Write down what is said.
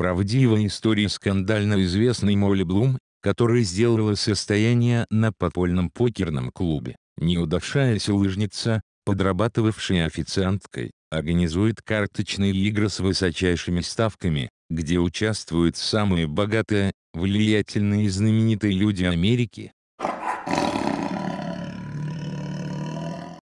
правдивая история скандально известной Молли Блум, которая сделала состояние на подпольном покерном клубе. Неудавшаяся лыжница, подрабатывавшая официанткой, организует карточные игры с высочайшими ставками, где участвуют самые богатые, влиятельные и знаменитые люди Америки,